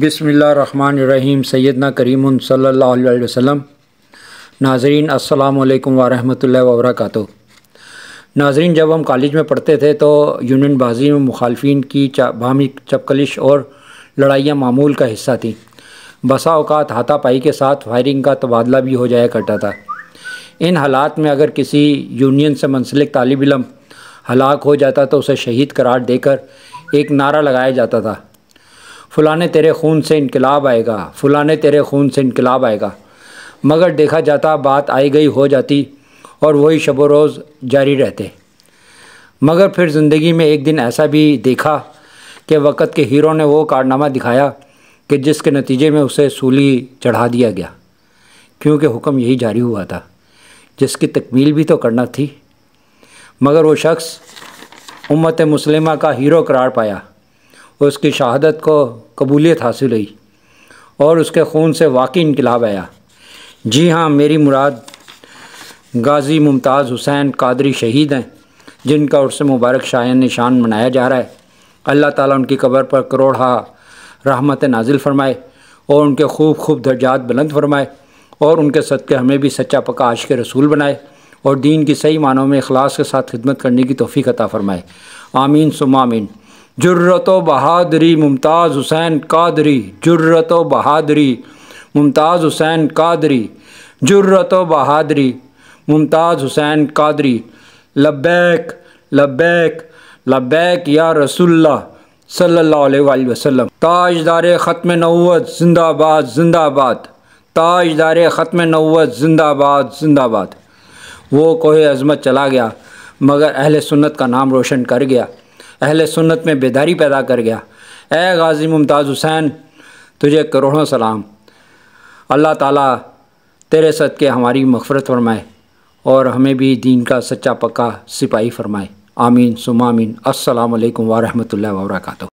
बिसमीम सैदना करीम सल्ला वसम नाजरीन असलकम वरहमल वबरक नाजरीन जब हम कॉलेज में पढ़ते थे तो यूनियन बाजी में मुखालफी की बामी चपकलिश और लड़ाइयाँ मामूल का हिस्सा थी बसा अवत हाथापाई के साथ फायरिंग का तबादला भी हो जाया करता था इन हालात में अगर किसी यूनियन से मुंसलिक तालब इलम हलाक हो जाता तो उसे शहीद करार देकर एक नारा लगाया जाता था फ़लाने तेरे खून से इनकलाब आएगा फ़लाने तेरे खून से इनकलाब आएगा मगर देखा जाता बात आई गई हो जाती और वही शब रोज़ जारी रहते मगर फिर ज़िंदगी में एक दिन ऐसा भी देखा कि वक़्त के हीरो ने वो कारनामा दिखाया कि जिसके नतीजे में उसे सूली चढ़ा दिया गया क्योंकि हुक्म यही जारी हुआ था जिसकी तकमील भी तो करना थी मगर वो शख्स उम्मत मुसलिमा का हीरो करार पाया उसकी शहादत को कबूलियत हासिल हुई और उसके खून से वाकई इनकलाब आया जी हाँ मेरी मुराद गाज़ी मुमताज़ हुसैन कादरी शहीद हैं जिनका उर्स मुबारक शायन निशान मनाया जा रहा है अल्लाह ताला उनकी कब्र पर करोड़ हा रहमत नाजिल फरमाए और उनके खूब खूब दर्जात बुलंद फरमाए और उनके सदक़े हमें भी सच्चा पका आश के रसूल बनाए और दीन की सही मानों में अखलास के साथ खिदमत करने की तोफ़ी अता फ़रमाए आमीन सुमामीन जुर्रत बहादरी मुमताज़ हुसैन कादरी जुर्रत बहादरी मुमताज़ हुसैन कादरी जुर्रत बहादरी मुमताज़ हुसैन कादरी लबैक लबैक लबैक या रसुल्ला सल्लल्लाहु अलैहि वसल्लम ताजदार ख़त्म नवत जिंदाबाद जिंदाबाद ताजदार ख़त्म नवत जिंदाबाद जिंदाबाद वो कोहे अज़मत चला गया मगर अहल सुन्नत का नाम रोशन कर गया अहल सुन्नत में बेदारी पैदा कर गया ए गाज़ी मुमताज़ हुसैन तुझे करोड़ों सलाम अल्लाह ताला तेरे सद के हमारी मफ़रत फरमाए और हमें भी दीन का सच्चा पक्का सिपाही फरमाए आमीन सुमामीन असलकम वरहमल वर्का